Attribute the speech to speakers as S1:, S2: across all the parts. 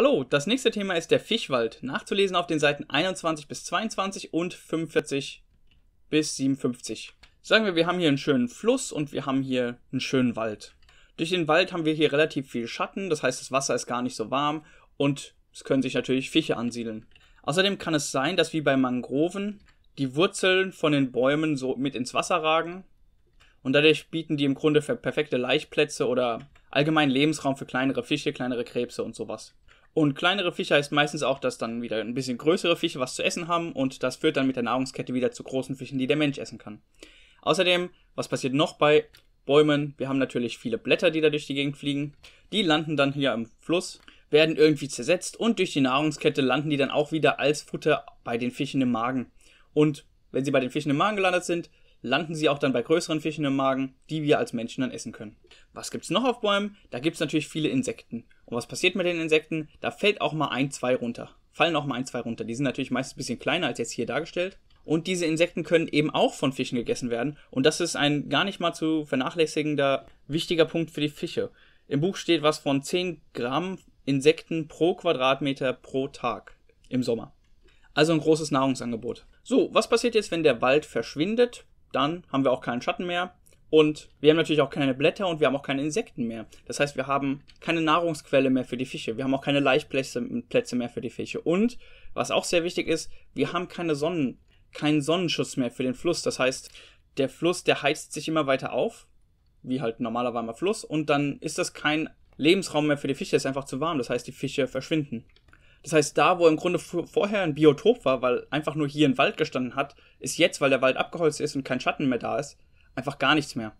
S1: Hallo, das nächste Thema ist der Fischwald. Nachzulesen auf den Seiten 21 bis 22 und 45 bis 57. Sagen wir, wir haben hier einen schönen Fluss und wir haben hier einen schönen Wald. Durch den Wald haben wir hier relativ viel Schatten, das heißt, das Wasser ist gar nicht so warm und es können sich natürlich Fische ansiedeln. Außerdem kann es sein, dass wie bei Mangroven die Wurzeln von den Bäumen so mit ins Wasser ragen und dadurch bieten die im Grunde perfekte Laichplätze oder allgemein Lebensraum für kleinere Fische, kleinere Krebse und sowas. Und kleinere Fische heißt meistens auch, dass dann wieder ein bisschen größere Fische was zu essen haben und das führt dann mit der Nahrungskette wieder zu großen Fischen, die der Mensch essen kann. Außerdem, was passiert noch bei Bäumen? Wir haben natürlich viele Blätter, die da durch die Gegend fliegen. Die landen dann hier im Fluss, werden irgendwie zersetzt und durch die Nahrungskette landen die dann auch wieder als Futter bei den Fischen im Magen. Und wenn sie bei den Fischen im Magen gelandet sind, landen sie auch dann bei größeren Fischen im Magen, die wir als Menschen dann essen können. Was gibt es noch auf Bäumen? Da gibt es natürlich viele Insekten. Und was passiert mit den Insekten? Da fällt auch mal ein, zwei runter. Fallen auch mal ein, zwei runter. Die sind natürlich meistens ein bisschen kleiner als jetzt hier dargestellt. Und diese Insekten können eben auch von Fischen gegessen werden. Und das ist ein gar nicht mal zu vernachlässigender wichtiger Punkt für die Fische. Im Buch steht was von 10 Gramm Insekten pro Quadratmeter pro Tag im Sommer. Also ein großes Nahrungsangebot. So, was passiert jetzt, wenn der Wald verschwindet? Dann haben wir auch keinen Schatten mehr. Und wir haben natürlich auch keine Blätter und wir haben auch keine Insekten mehr. Das heißt, wir haben keine Nahrungsquelle mehr für die Fische. Wir haben auch keine Laichplätze mehr für die Fische. Und, was auch sehr wichtig ist, wir haben keine Sonnen, keinen Sonnenschutz mehr für den Fluss. Das heißt, der Fluss, der heizt sich immer weiter auf, wie halt normaler warmer Fluss. Und dann ist das kein Lebensraum mehr für die Fische, ist einfach zu warm. Das heißt, die Fische verschwinden. Das heißt, da, wo im Grunde vorher ein Biotop war, weil einfach nur hier ein Wald gestanden hat, ist jetzt, weil der Wald abgeholzt ist und kein Schatten mehr da ist, einfach gar nichts mehr.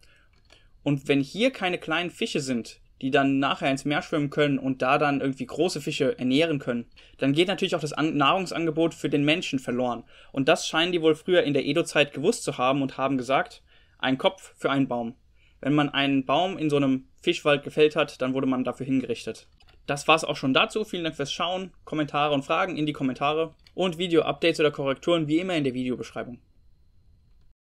S1: Und wenn hier keine kleinen Fische sind, die dann nachher ins Meer schwimmen können und da dann irgendwie große Fische ernähren können, dann geht natürlich auch das Nahrungsangebot für den Menschen verloren. Und das scheinen die wohl früher in der Edo-Zeit gewusst zu haben und haben gesagt, ein Kopf für einen Baum. Wenn man einen Baum in so einem Fischwald gefällt hat, dann wurde man dafür hingerichtet. Das war's auch schon dazu. Vielen Dank fürs Schauen. Kommentare und Fragen in die Kommentare. Und Video-Updates oder Korrekturen wie immer in der Videobeschreibung.